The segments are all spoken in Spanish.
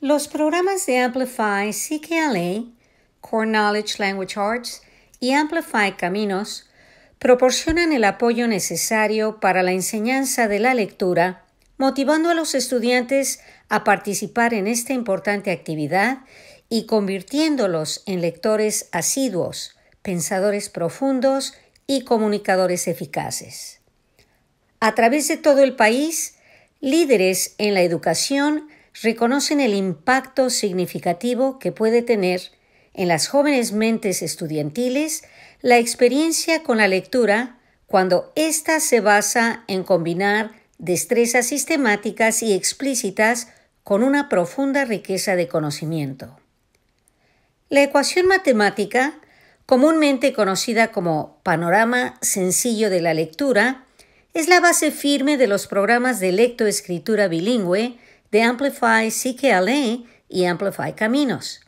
Los programas de Amplify CKLA, Core Knowledge Language Arts y Amplify Caminos proporcionan el apoyo necesario para la enseñanza de la lectura, motivando a los estudiantes a participar en esta importante actividad y convirtiéndolos en lectores asiduos, pensadores profundos y comunicadores eficaces. A través de todo el país, líderes en la educación reconocen el impacto significativo que puede tener en las jóvenes mentes estudiantiles la experiencia con la lectura cuando ésta se basa en combinar destrezas sistemáticas y explícitas con una profunda riqueza de conocimiento. La ecuación matemática, comúnmente conocida como panorama sencillo de la lectura, es la base firme de los programas de lectoescritura bilingüe de Amplify CKLA y Amplify Caminos.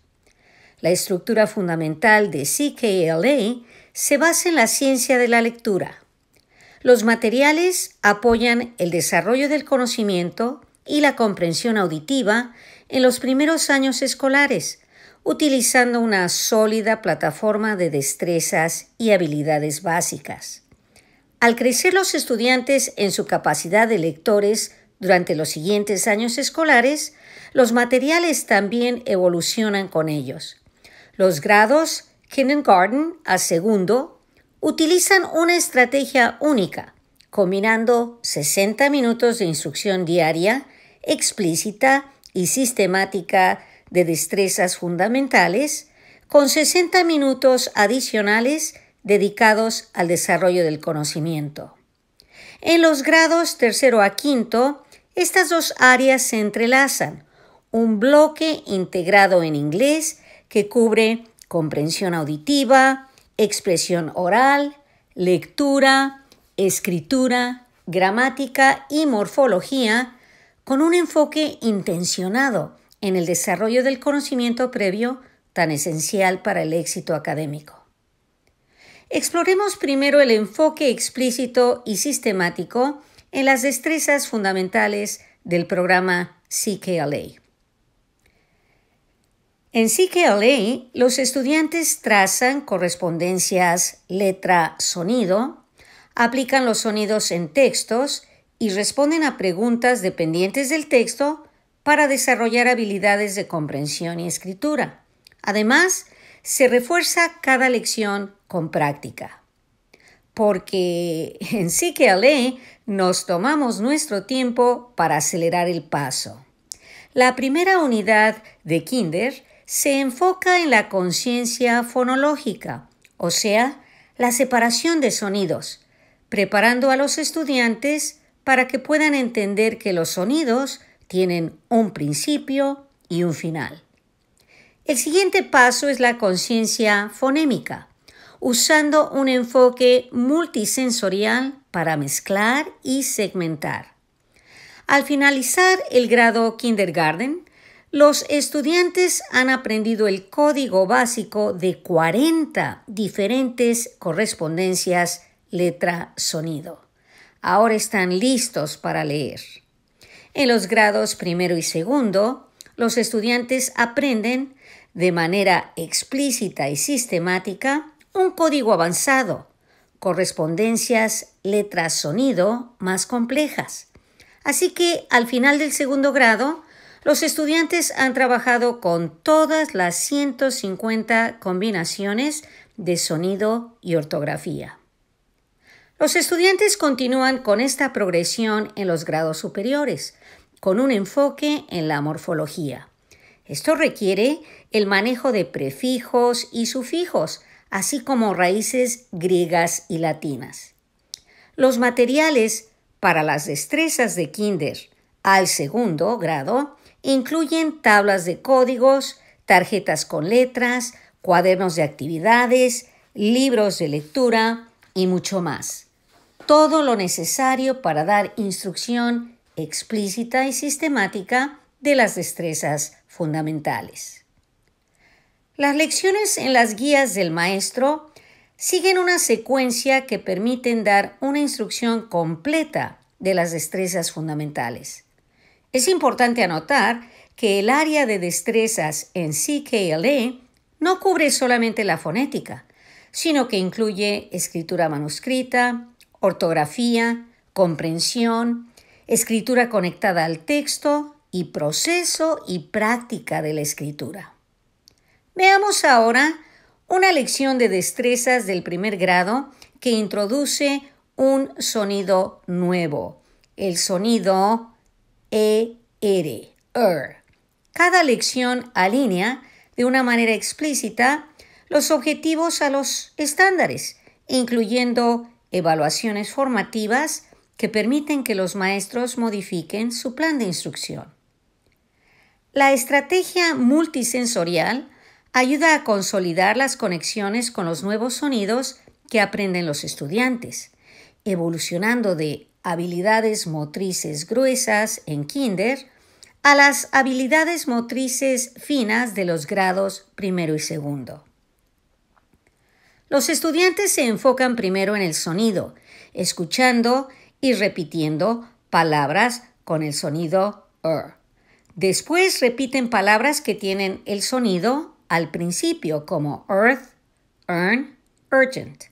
La estructura fundamental de CKLA se basa en la ciencia de la lectura. Los materiales apoyan el desarrollo del conocimiento y la comprensión auditiva en los primeros años escolares, utilizando una sólida plataforma de destrezas y habilidades básicas. Al crecer los estudiantes en su capacidad de lectores durante los siguientes años escolares, los materiales también evolucionan con ellos. Los grados kindergarten a segundo utilizan una estrategia única, combinando 60 minutos de instrucción diaria, explícita y sistemática de destrezas fundamentales, con 60 minutos adicionales dedicados al desarrollo del conocimiento. En los grados tercero a quinto, estas dos áreas se entrelazan. Un bloque integrado en inglés que cubre comprensión auditiva, expresión oral, lectura, escritura, gramática y morfología, con un enfoque intencionado en el desarrollo del conocimiento previo tan esencial para el éxito académico. Exploremos primero el enfoque explícito y sistemático en las destrezas fundamentales del programa CKLA. En CKLA, los estudiantes trazan correspondencias letra-sonido, aplican los sonidos en textos y responden a preguntas dependientes del texto para desarrollar habilidades de comprensión y escritura. Además, se refuerza cada lección con práctica porque en CKLA nos tomamos nuestro tiempo para acelerar el paso. La primera unidad de Kinder se enfoca en la conciencia fonológica, o sea, la separación de sonidos, preparando a los estudiantes para que puedan entender que los sonidos tienen un principio y un final. El siguiente paso es la conciencia fonémica, usando un enfoque multisensorial para mezclar y segmentar. Al finalizar el grado kindergarten, los estudiantes han aprendido el código básico de 40 diferentes correspondencias letra-sonido. Ahora están listos para leer. En los grados primero y segundo, los estudiantes aprenden de manera explícita y sistemática un código avanzado, correspondencias letras-sonido más complejas. Así que al final del segundo grado, los estudiantes han trabajado con todas las 150 combinaciones de sonido y ortografía. Los estudiantes continúan con esta progresión en los grados superiores, con un enfoque en la morfología. Esto requiere el manejo de prefijos y sufijos, así como raíces griegas y latinas. Los materiales para las destrezas de kinder al segundo grado incluyen tablas de códigos, tarjetas con letras, cuadernos de actividades, libros de lectura y mucho más. Todo lo necesario para dar instrucción explícita y sistemática de las destrezas fundamentales. Las lecciones en las guías del maestro siguen una secuencia que permiten dar una instrucción completa de las destrezas fundamentales. Es importante anotar que el área de destrezas en CKLA e no cubre solamente la fonética, sino que incluye escritura manuscrita, ortografía, comprensión, escritura conectada al texto y proceso y práctica de la escritura. Veamos ahora una lección de destrezas del primer grado que introduce un sonido nuevo, el sonido e ER. Cada lección alinea de una manera explícita los objetivos a los estándares, incluyendo evaluaciones formativas que permiten que los maestros modifiquen su plan de instrucción. La estrategia multisensorial ayuda a consolidar las conexiones con los nuevos sonidos que aprenden los estudiantes, evolucionando de habilidades motrices gruesas en kinder a las habilidades motrices finas de los grados primero y segundo. Los estudiantes se enfocan primero en el sonido, escuchando y repitiendo palabras con el sonido er. Después repiten palabras que tienen el sonido al principio como earth, earn, urgent.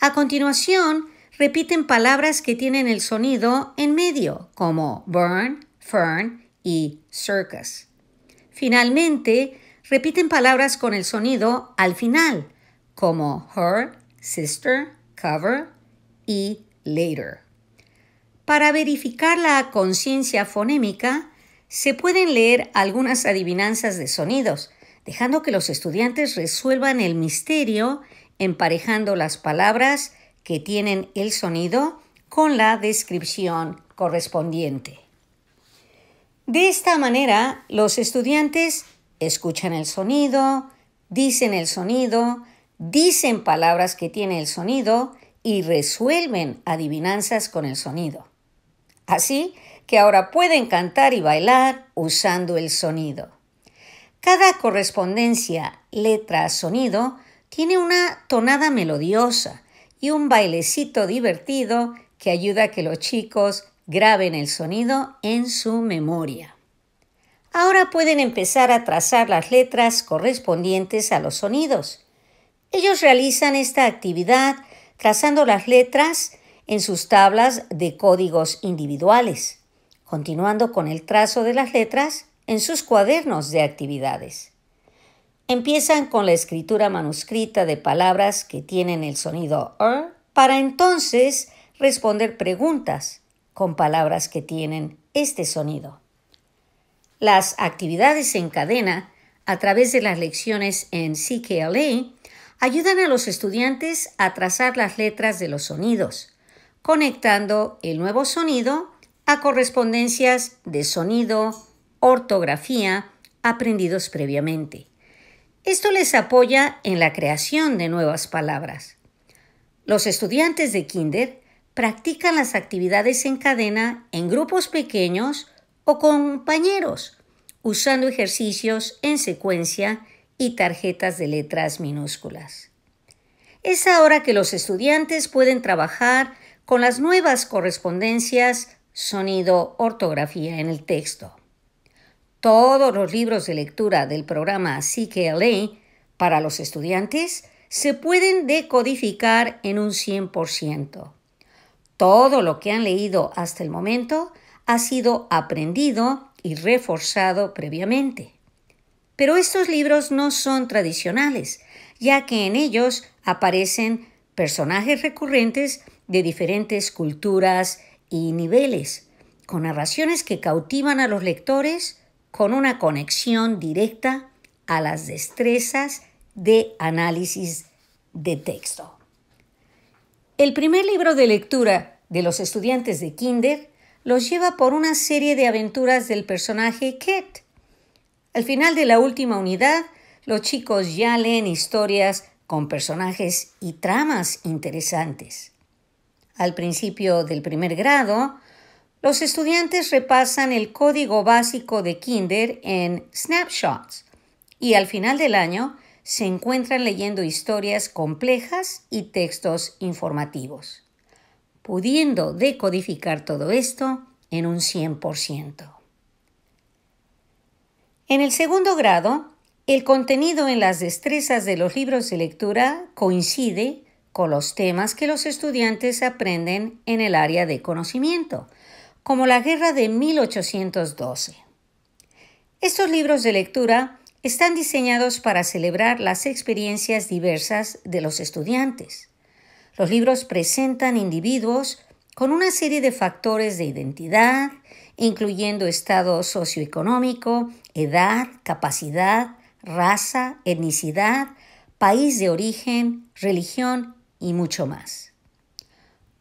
A continuación, repiten palabras que tienen el sonido en medio, como burn, fern y circus. Finalmente, repiten palabras con el sonido al final, como her, sister, cover y later. Para verificar la conciencia fonémica, se pueden leer algunas adivinanzas de sonidos, dejando que los estudiantes resuelvan el misterio emparejando las palabras que tienen el sonido con la descripción correspondiente. De esta manera, los estudiantes escuchan el sonido, dicen el sonido, dicen palabras que tiene el sonido y resuelven adivinanzas con el sonido. Así que ahora pueden cantar y bailar usando el sonido. Cada correspondencia, letra, sonido tiene una tonada melodiosa y un bailecito divertido que ayuda a que los chicos graben el sonido en su memoria. Ahora pueden empezar a trazar las letras correspondientes a los sonidos. Ellos realizan esta actividad trazando las letras en sus tablas de códigos individuales. Continuando con el trazo de las letras, en sus cuadernos de actividades. Empiezan con la escritura manuscrita de palabras que tienen el sonido R er para entonces responder preguntas con palabras que tienen este sonido. Las actividades en cadena a través de las lecciones en CKLA e, ayudan a los estudiantes a trazar las letras de los sonidos, conectando el nuevo sonido a correspondencias de sonido, ortografía aprendidos previamente. Esto les apoya en la creación de nuevas palabras. Los estudiantes de Kinder practican las actividades en cadena en grupos pequeños o compañeros, usando ejercicios en secuencia y tarjetas de letras minúsculas. Es ahora que los estudiantes pueden trabajar con las nuevas correspondencias sonido-ortografía en el texto. Todos los libros de lectura del programa CKLA para los estudiantes se pueden decodificar en un 100%. Todo lo que han leído hasta el momento ha sido aprendido y reforzado previamente. Pero estos libros no son tradicionales, ya que en ellos aparecen personajes recurrentes de diferentes culturas y niveles, con narraciones que cautivan a los lectores con una conexión directa a las destrezas de análisis de texto. El primer libro de lectura de los estudiantes de Kinder los lleva por una serie de aventuras del personaje Ket. Al final de la última unidad, los chicos ya leen historias con personajes y tramas interesantes. Al principio del primer grado, los estudiantes repasan el código básico de Kinder en snapshots y al final del año se encuentran leyendo historias complejas y textos informativos, pudiendo decodificar todo esto en un 100%. En el segundo grado, el contenido en las destrezas de los libros de lectura coincide con los temas que los estudiantes aprenden en el área de conocimiento, como la Guerra de 1812. Estos libros de lectura están diseñados para celebrar las experiencias diversas de los estudiantes. Los libros presentan individuos con una serie de factores de identidad, incluyendo estado socioeconómico, edad, capacidad, raza, etnicidad, país de origen, religión y mucho más.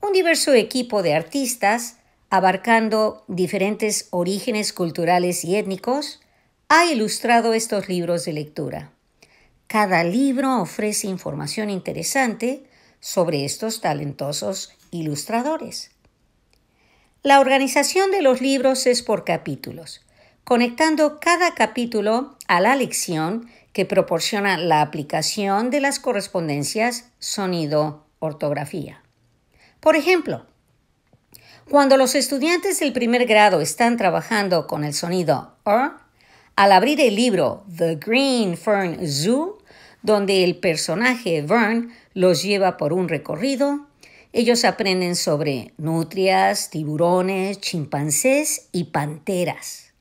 Un diverso equipo de artistas abarcando diferentes orígenes culturales y étnicos, ha ilustrado estos libros de lectura. Cada libro ofrece información interesante sobre estos talentosos ilustradores. La organización de los libros es por capítulos, conectando cada capítulo a la lección que proporciona la aplicación de las correspondencias sonido-ortografía. Por ejemplo, cuando los estudiantes del primer grado están trabajando con el sonido R, er", al abrir el libro The Green Fern Zoo, donde el personaje Vern los lleva por un recorrido, ellos aprenden sobre nutrias, tiburones, chimpancés y panteras.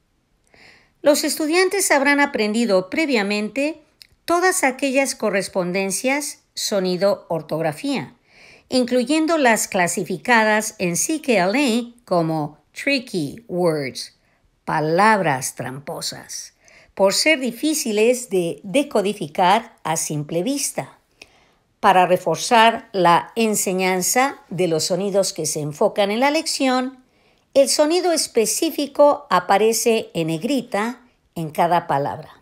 Los estudiantes habrán aprendido previamente todas aquellas correspondencias sonido-ortografía incluyendo las clasificadas en CKLA e como tricky words, palabras tramposas, por ser difíciles de decodificar a simple vista, para reforzar la enseñanza de los sonidos que se enfocan en la lección. El sonido específico aparece en negrita en cada palabra.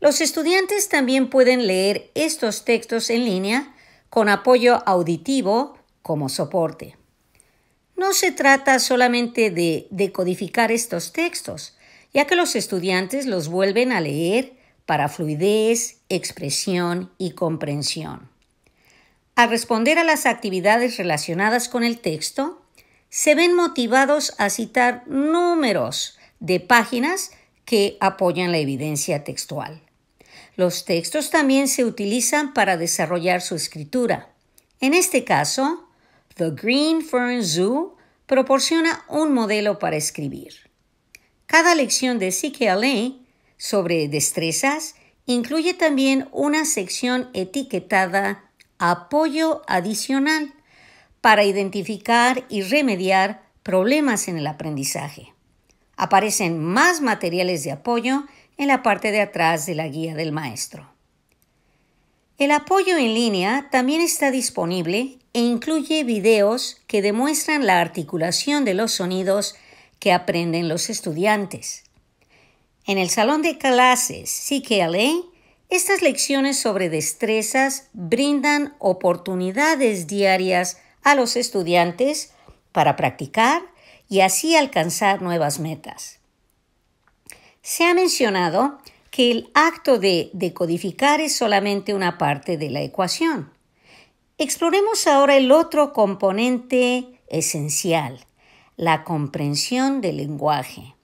Los estudiantes también pueden leer estos textos en línea con apoyo auditivo como soporte. No se trata solamente de decodificar estos textos, ya que los estudiantes los vuelven a leer para fluidez, expresión y comprensión. Al responder a las actividades relacionadas con el texto, se ven motivados a citar números de páginas que apoyan la evidencia textual. Los textos también se utilizan para desarrollar su escritura. En este caso, The Green Fern Zoo proporciona un modelo para escribir. Cada lección de CKLA e sobre destrezas incluye también una sección etiquetada Apoyo adicional para identificar y remediar problemas en el aprendizaje. Aparecen más materiales de apoyo en la parte de atrás de la guía del maestro. El apoyo en línea también está disponible e incluye videos que demuestran la articulación de los sonidos que aprenden los estudiantes. En el salón de clases CKLA, estas lecciones sobre destrezas brindan oportunidades diarias a los estudiantes para practicar y así alcanzar nuevas metas. Se ha mencionado que el acto de decodificar es solamente una parte de la ecuación. Exploremos ahora el otro componente esencial, la comprensión del lenguaje.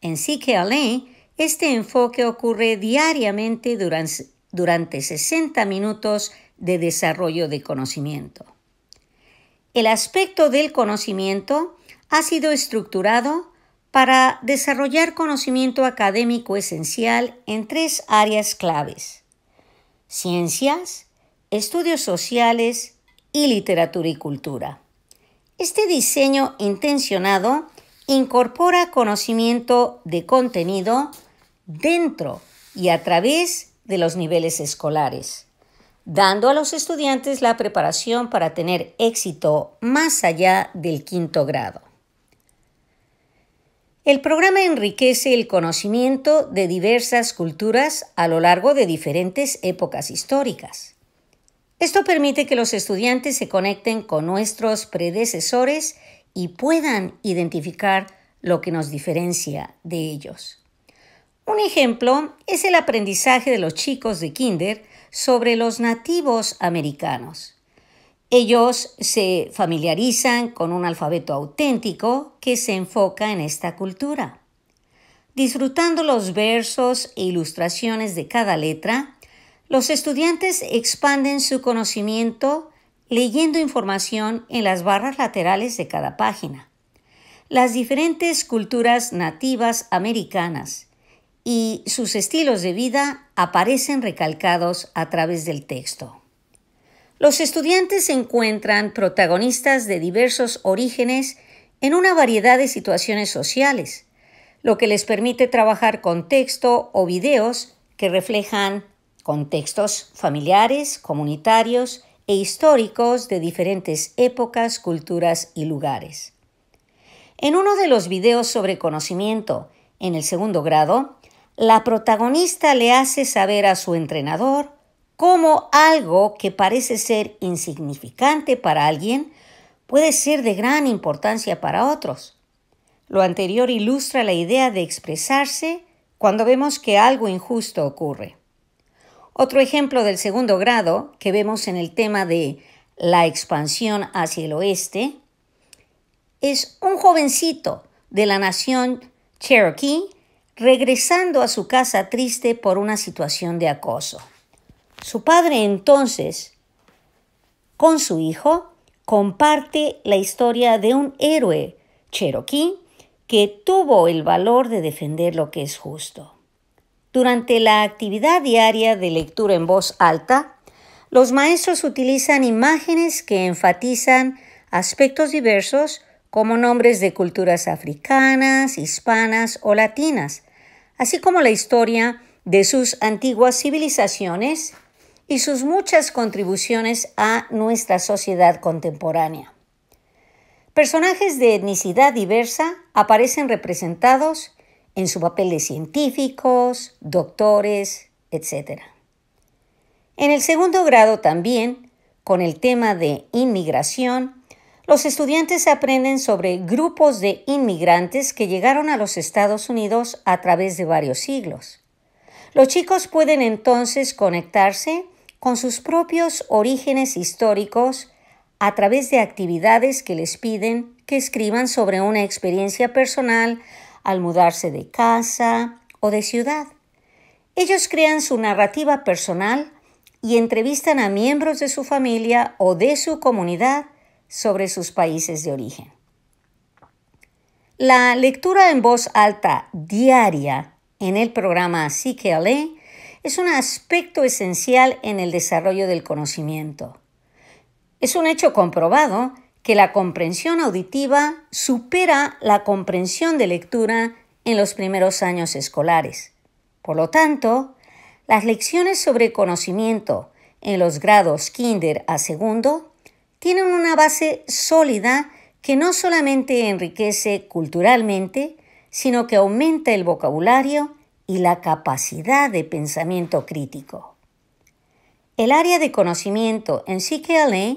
En CKLA, este enfoque ocurre diariamente durante, durante 60 minutos de desarrollo de conocimiento. El aspecto del conocimiento ha sido estructurado para desarrollar conocimiento académico esencial en tres áreas claves. Ciencias, estudios sociales y literatura y cultura. Este diseño intencionado incorpora conocimiento de contenido dentro y a través de los niveles escolares, dando a los estudiantes la preparación para tener éxito más allá del quinto grado. El programa enriquece el conocimiento de diversas culturas a lo largo de diferentes épocas históricas. Esto permite que los estudiantes se conecten con nuestros predecesores y puedan identificar lo que nos diferencia de ellos. Un ejemplo es el aprendizaje de los chicos de Kinder sobre los nativos americanos. Ellos se familiarizan con un alfabeto auténtico que se enfoca en esta cultura. Disfrutando los versos e ilustraciones de cada letra, los estudiantes expanden su conocimiento leyendo información en las barras laterales de cada página. Las diferentes culturas nativas americanas y sus estilos de vida aparecen recalcados a través del texto. Los estudiantes se encuentran protagonistas de diversos orígenes en una variedad de situaciones sociales, lo que les permite trabajar con texto o videos que reflejan contextos familiares, comunitarios e históricos de diferentes épocas, culturas y lugares. En uno de los videos sobre conocimiento en el segundo grado, la protagonista le hace saber a su entrenador cómo algo que parece ser insignificante para alguien puede ser de gran importancia para otros. Lo anterior ilustra la idea de expresarse cuando vemos que algo injusto ocurre. Otro ejemplo del segundo grado que vemos en el tema de la expansión hacia el oeste es un jovencito de la nación Cherokee regresando a su casa triste por una situación de acoso. Su padre entonces, con su hijo, comparte la historia de un héroe cherokee que tuvo el valor de defender lo que es justo. Durante la actividad diaria de lectura en voz alta, los maestros utilizan imágenes que enfatizan aspectos diversos como nombres de culturas africanas, hispanas o latinas, así como la historia de sus antiguas civilizaciones y sus muchas contribuciones a nuestra sociedad contemporánea. Personajes de etnicidad diversa aparecen representados en su papel de científicos, doctores, etc. En el segundo grado también, con el tema de inmigración, los estudiantes aprenden sobre grupos de inmigrantes que llegaron a los Estados Unidos a través de varios siglos. Los chicos pueden entonces conectarse con sus propios orígenes históricos a través de actividades que les piden que escriban sobre una experiencia personal al mudarse de casa o de ciudad. Ellos crean su narrativa personal y entrevistan a miembros de su familia o de su comunidad sobre sus países de origen. La lectura en voz alta diaria en el programa le es un aspecto esencial en el desarrollo del conocimiento. Es un hecho comprobado que la comprensión auditiva supera la comprensión de lectura en los primeros años escolares. Por lo tanto, las lecciones sobre conocimiento en los grados kinder a segundo tienen una base sólida que no solamente enriquece culturalmente, sino que aumenta el vocabulario y la capacidad de pensamiento crítico. El área de conocimiento en CKLA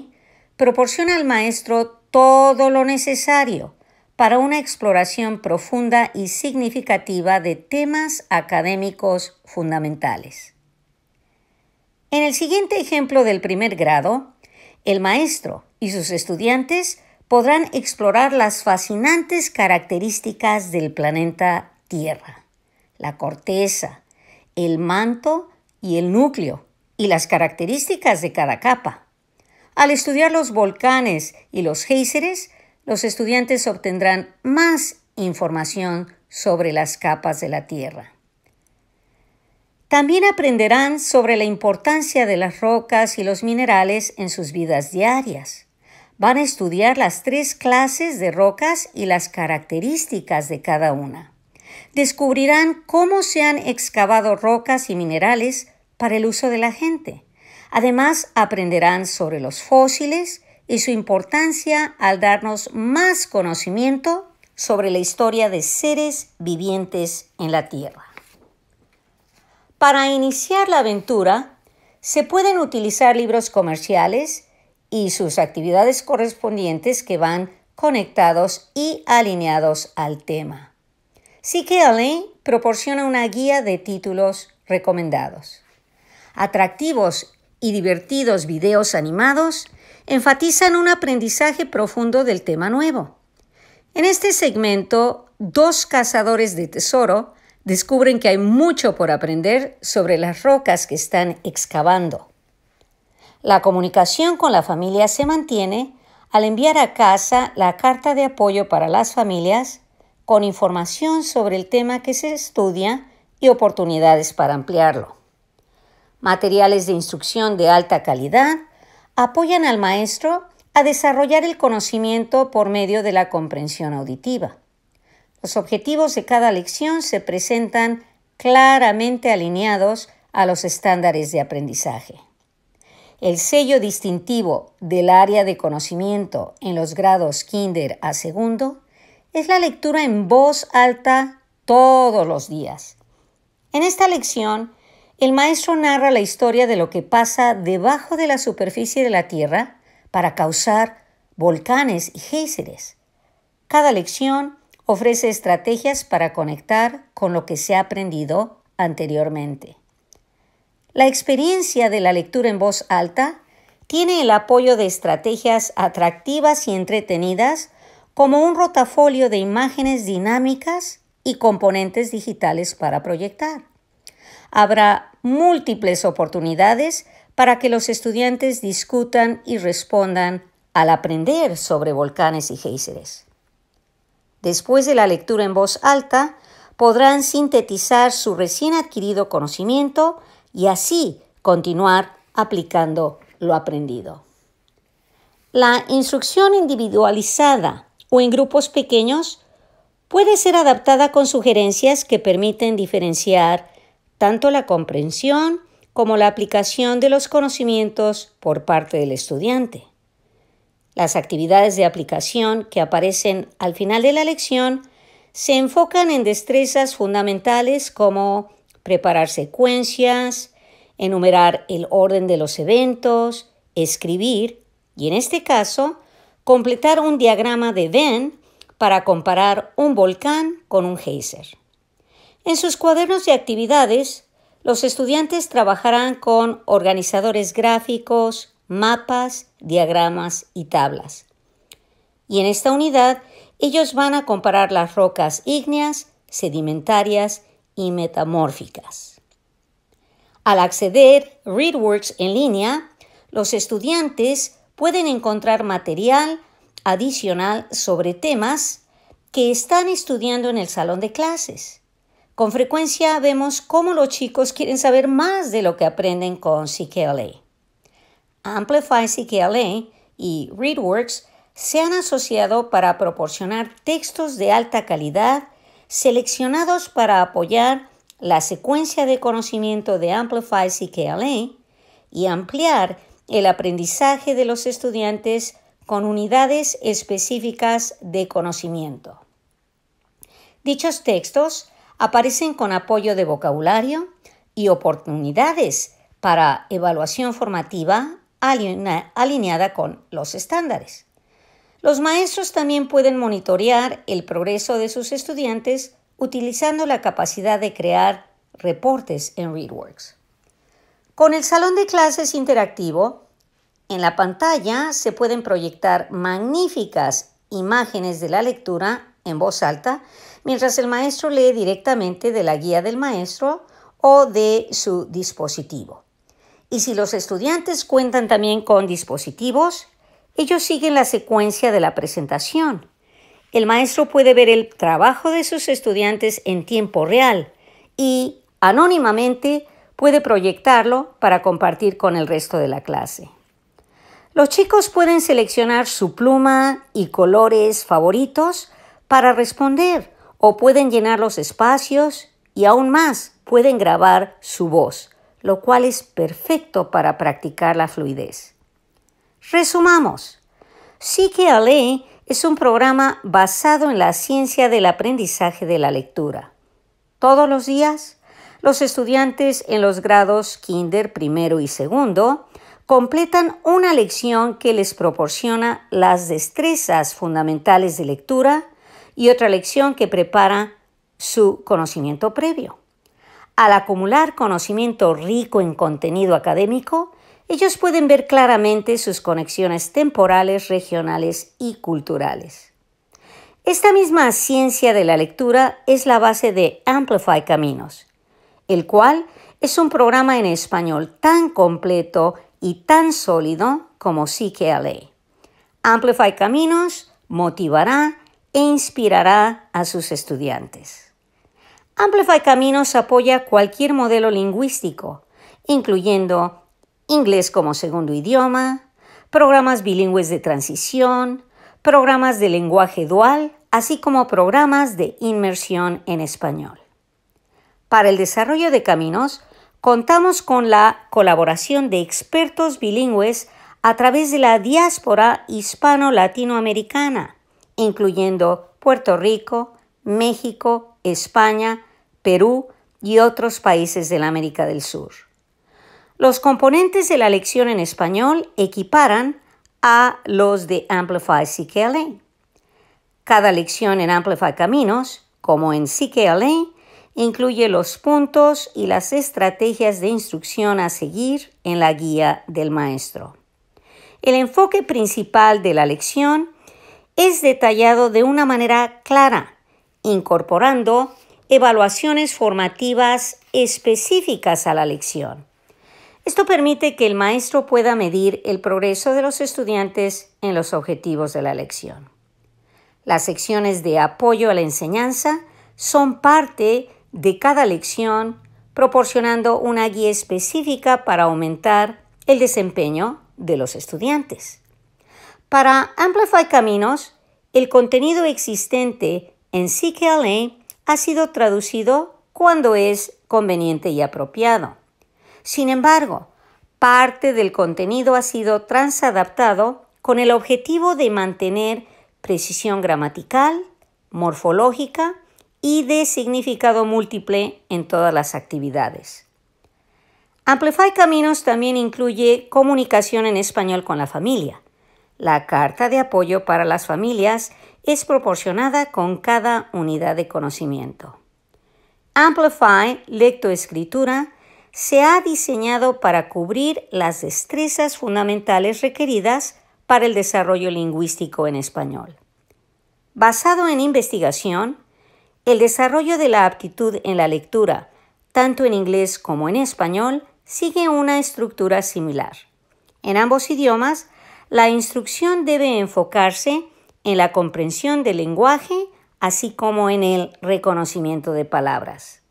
proporciona al maestro todo lo necesario para una exploración profunda y significativa de temas académicos fundamentales. En el siguiente ejemplo del primer grado, el maestro y sus estudiantes podrán explorar las fascinantes características del planeta Tierra la corteza, el manto y el núcleo, y las características de cada capa. Al estudiar los volcanes y los géiseres, los estudiantes obtendrán más información sobre las capas de la Tierra. También aprenderán sobre la importancia de las rocas y los minerales en sus vidas diarias. Van a estudiar las tres clases de rocas y las características de cada una descubrirán cómo se han excavado rocas y minerales para el uso de la gente. Además, aprenderán sobre los fósiles y su importancia al darnos más conocimiento sobre la historia de seres vivientes en la Tierra. Para iniciar la aventura, se pueden utilizar libros comerciales y sus actividades correspondientes que van conectados y alineados al tema que proporciona una guía de títulos recomendados. Atractivos y divertidos videos animados enfatizan un aprendizaje profundo del tema nuevo. En este segmento, dos cazadores de tesoro descubren que hay mucho por aprender sobre las rocas que están excavando. La comunicación con la familia se mantiene al enviar a casa la carta de apoyo para las familias con información sobre el tema que se estudia y oportunidades para ampliarlo. Materiales de instrucción de alta calidad apoyan al maestro a desarrollar el conocimiento por medio de la comprensión auditiva. Los objetivos de cada lección se presentan claramente alineados a los estándares de aprendizaje. El sello distintivo del área de conocimiento en los grados kinder a segundo es la lectura en voz alta todos los días. En esta lección, el maestro narra la historia de lo que pasa debajo de la superficie de la Tierra para causar volcanes y géiseres. Cada lección ofrece estrategias para conectar con lo que se ha aprendido anteriormente. La experiencia de la lectura en voz alta tiene el apoyo de estrategias atractivas y entretenidas como un rotafolio de imágenes dinámicas y componentes digitales para proyectar. Habrá múltiples oportunidades para que los estudiantes discutan y respondan al aprender sobre volcanes y géiseres. Después de la lectura en voz alta, podrán sintetizar su recién adquirido conocimiento y así continuar aplicando lo aprendido. La instrucción individualizada o en grupos pequeños, puede ser adaptada con sugerencias que permiten diferenciar tanto la comprensión como la aplicación de los conocimientos por parte del estudiante. Las actividades de aplicación que aparecen al final de la lección se enfocan en destrezas fundamentales como preparar secuencias, enumerar el orden de los eventos, escribir y en este caso completar un diagrama de Venn para comparar un volcán con un geyser. En sus cuadernos de actividades, los estudiantes trabajarán con organizadores gráficos, mapas, diagramas y tablas. Y en esta unidad, ellos van a comparar las rocas ígneas, sedimentarias y metamórficas. Al acceder ReadWorks en línea, los estudiantes pueden encontrar material adicional sobre temas que están estudiando en el salón de clases. Con frecuencia vemos cómo los chicos quieren saber más de lo que aprenden con CKLA. Amplify CKLA y ReadWorks se han asociado para proporcionar textos de alta calidad seleccionados para apoyar la secuencia de conocimiento de Amplify CKLA y ampliar el aprendizaje de los estudiantes con unidades específicas de conocimiento. Dichos textos aparecen con apoyo de vocabulario y oportunidades para evaluación formativa alineada con los estándares. Los maestros también pueden monitorear el progreso de sus estudiantes utilizando la capacidad de crear reportes en ReadWorks. Con el salón de clases interactivo, en la pantalla se pueden proyectar magníficas imágenes de la lectura en voz alta mientras el maestro lee directamente de la guía del maestro o de su dispositivo. Y si los estudiantes cuentan también con dispositivos, ellos siguen la secuencia de la presentación. El maestro puede ver el trabajo de sus estudiantes en tiempo real y anónimamente puede proyectarlo para compartir con el resto de la clase. Los chicos pueden seleccionar su pluma y colores favoritos para responder o pueden llenar los espacios y aún más pueden grabar su voz, lo cual es perfecto para practicar la fluidez. Resumamos. CKLA es un programa basado en la ciencia del aprendizaje de la lectura. Todos los días, los estudiantes en los grados kinder primero y segundo completan una lección que les proporciona las destrezas fundamentales de lectura y otra lección que prepara su conocimiento previo. Al acumular conocimiento rico en contenido académico, ellos pueden ver claramente sus conexiones temporales, regionales y culturales. Esta misma ciencia de la lectura es la base de Amplify Caminos, el cual es un programa en español tan completo y tan sólido como CKLA. Amplify Caminos motivará e inspirará a sus estudiantes. Amplify Caminos apoya cualquier modelo lingüístico, incluyendo inglés como segundo idioma, programas bilingües de transición, programas de lenguaje dual, así como programas de inmersión en español. Para el desarrollo de caminos, contamos con la colaboración de expertos bilingües a través de la diáspora hispano-latinoamericana, incluyendo Puerto Rico, México, España, Perú y otros países de la América del Sur. Los componentes de la lección en español equiparan a los de Amplify CKLA. Cada lección en Amplify Caminos, como en CKLA, Incluye los puntos y las estrategias de instrucción a seguir en la guía del maestro. El enfoque principal de la lección es detallado de una manera clara, incorporando evaluaciones formativas específicas a la lección. Esto permite que el maestro pueda medir el progreso de los estudiantes en los objetivos de la lección. Las secciones de apoyo a la enseñanza son parte de cada lección, proporcionando una guía específica para aumentar el desempeño de los estudiantes. Para Amplify Caminos, el contenido existente en CKLA ha sido traducido cuando es conveniente y apropiado. Sin embargo, parte del contenido ha sido transadaptado con el objetivo de mantener precisión gramatical, morfológica y de significado múltiple en todas las actividades. Amplify Caminos también incluye comunicación en español con la familia. La carta de apoyo para las familias es proporcionada con cada unidad de conocimiento. Amplify Lectoescritura se ha diseñado para cubrir las destrezas fundamentales requeridas para el desarrollo lingüístico en español. Basado en investigación, el desarrollo de la aptitud en la lectura, tanto en inglés como en español, sigue una estructura similar. En ambos idiomas, la instrucción debe enfocarse en la comprensión del lenguaje, así como en el reconocimiento de palabras.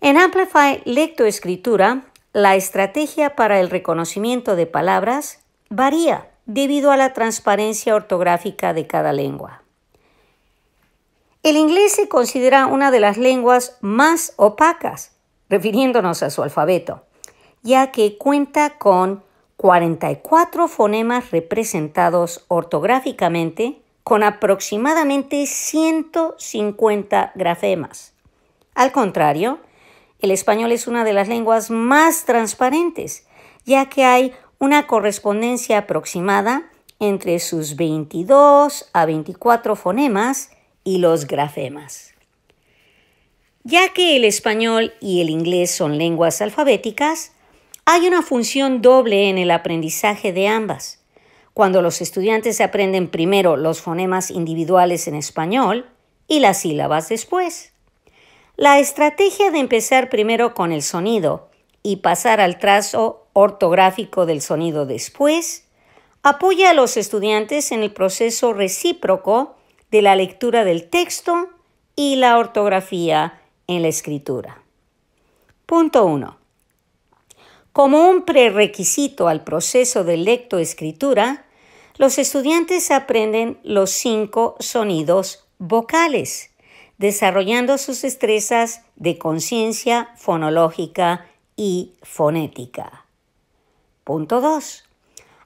En Amplify Lectoescritura, la estrategia para el reconocimiento de palabras varía debido a la transparencia ortográfica de cada lengua. El inglés se considera una de las lenguas más opacas, refiriéndonos a su alfabeto, ya que cuenta con 44 fonemas representados ortográficamente con aproximadamente 150 grafemas. Al contrario, el español es una de las lenguas más transparentes, ya que hay una correspondencia aproximada entre sus 22 a 24 fonemas y los grafemas. Ya que el español y el inglés son lenguas alfabéticas, hay una función doble en el aprendizaje de ambas. Cuando los estudiantes aprenden primero los fonemas individuales en español y las sílabas después. La estrategia de empezar primero con el sonido y pasar al trazo ortográfico del sonido después apoya a los estudiantes en el proceso recíproco de la lectura del texto y la ortografía en la escritura. Punto 1. Como un prerequisito al proceso de lectoescritura, los estudiantes aprenden los cinco sonidos vocales, desarrollando sus destrezas de conciencia fonológica y fonética. Punto 2.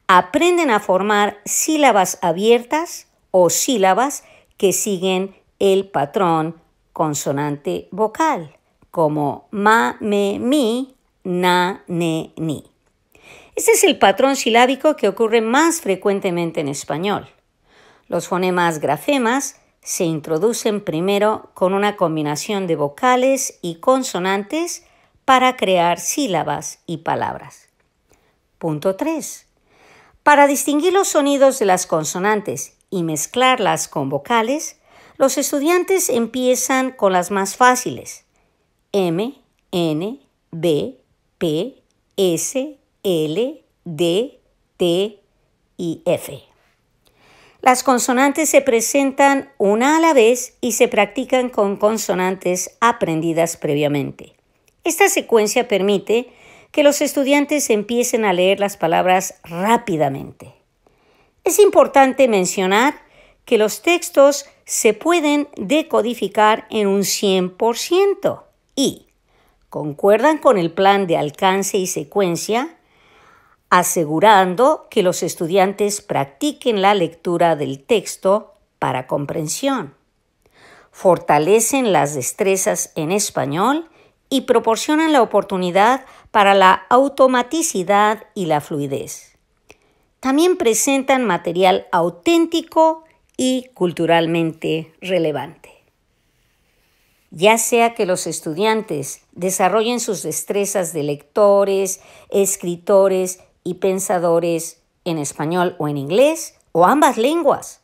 Aprenden a formar sílabas abiertas o sílabas que siguen el patrón consonante vocal, como ma, me, mi, na, ne, ni. Este es el patrón silábico que ocurre más frecuentemente en español. Los fonemas grafemas se introducen primero con una combinación de vocales y consonantes para crear sílabas y palabras. Punto 3. Para distinguir los sonidos de las consonantes y mezclarlas con vocales, los estudiantes empiezan con las más fáciles. M, N, B, P, S, L, D, T y F. Las consonantes se presentan una a la vez y se practican con consonantes aprendidas previamente. Esta secuencia permite que los estudiantes empiecen a leer las palabras rápidamente. Es importante mencionar que los textos se pueden decodificar en un 100% y concuerdan con el plan de alcance y secuencia, asegurando que los estudiantes practiquen la lectura del texto para comprensión. Fortalecen las destrezas en español y proporcionan la oportunidad para la automaticidad y la fluidez también presentan material auténtico y culturalmente relevante. Ya sea que los estudiantes desarrollen sus destrezas de lectores, escritores y pensadores en español o en inglés o ambas lenguas,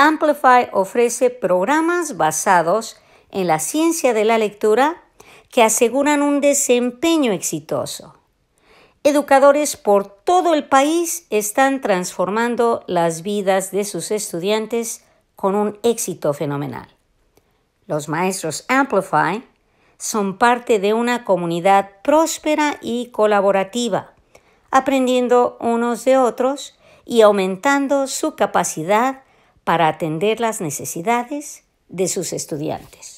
Amplify ofrece programas basados en la ciencia de la lectura que aseguran un desempeño exitoso. Educadores por todo el país están transformando las vidas de sus estudiantes con un éxito fenomenal. Los maestros Amplify son parte de una comunidad próspera y colaborativa, aprendiendo unos de otros y aumentando su capacidad para atender las necesidades de sus estudiantes.